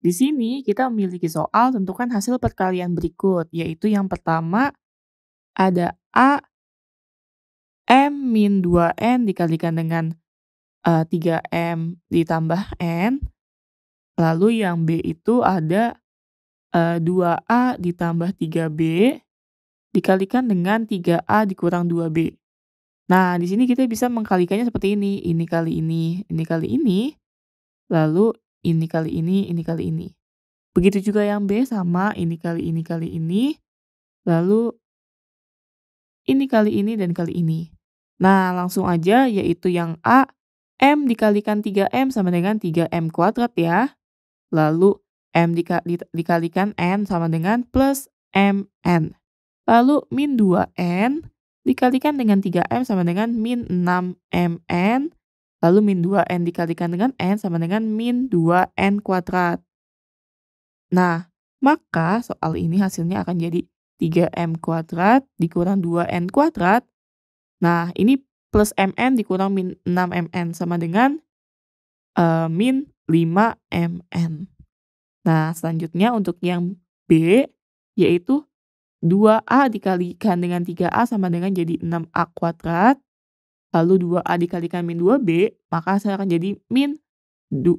Di sini kita memiliki soal tentukan hasil perkalian berikut, yaitu yang pertama ada A M min 2N dikalikan dengan uh, eh, 3M ditambah N. Lalu yang B itu ada uh, eh, 2A ditambah 3B dikalikan dengan 3A dikurang 2B. Nah, di sini kita bisa mengkalikannya seperti ini. Ini kali ini, ini kali ini. Lalu ini kali ini, ini kali ini. Begitu juga yang B sama ini kali ini kali ini, lalu ini kali ini dan kali ini. Nah, langsung aja yaitu yang A, M dikalikan 3M sama dengan 3M kuadrat ya. Lalu M dikali, dikalikan N sama dengan plus MN. Lalu min 2N dikalikan dengan 3M sama dengan min 6MN. Lalu min 2n dikalikan dengan n sama dengan min 2n kuadrat. Nah, maka soal ini hasilnya akan jadi 3m kuadrat dikurang 2n kuadrat. Nah, ini plus mn dikurang min 6mn sama dengan uh, min 5mn. Nah, selanjutnya untuk yang B, yaitu 2A dikalikan dengan 3A sama dengan jadi 6A kuadrat lalu 2A dikalikan min 2B, maka saya akan jadi min 4AB.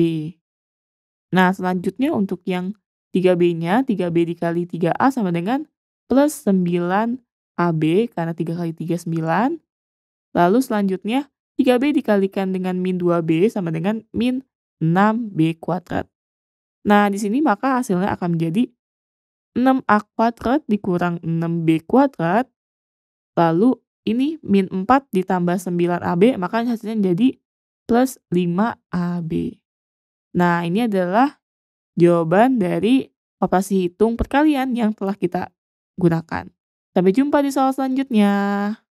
Eh, nah, selanjutnya untuk yang 3B-nya, 3B dikali 3A sama dengan plus 9AB, karena 3 kali 3, 9. Lalu selanjutnya, 3B dikalikan dengan min 2B sama dengan min 6B kuadrat. Nah, di sini maka hasilnya akan menjadi 6A kuadrat dikurang 6B kuadrat Lalu ini min 4 ditambah 9AB, maka hasilnya jadi plus 5AB. Nah, ini adalah jawaban dari operasi hitung perkalian yang telah kita gunakan. Sampai jumpa di soal selanjutnya.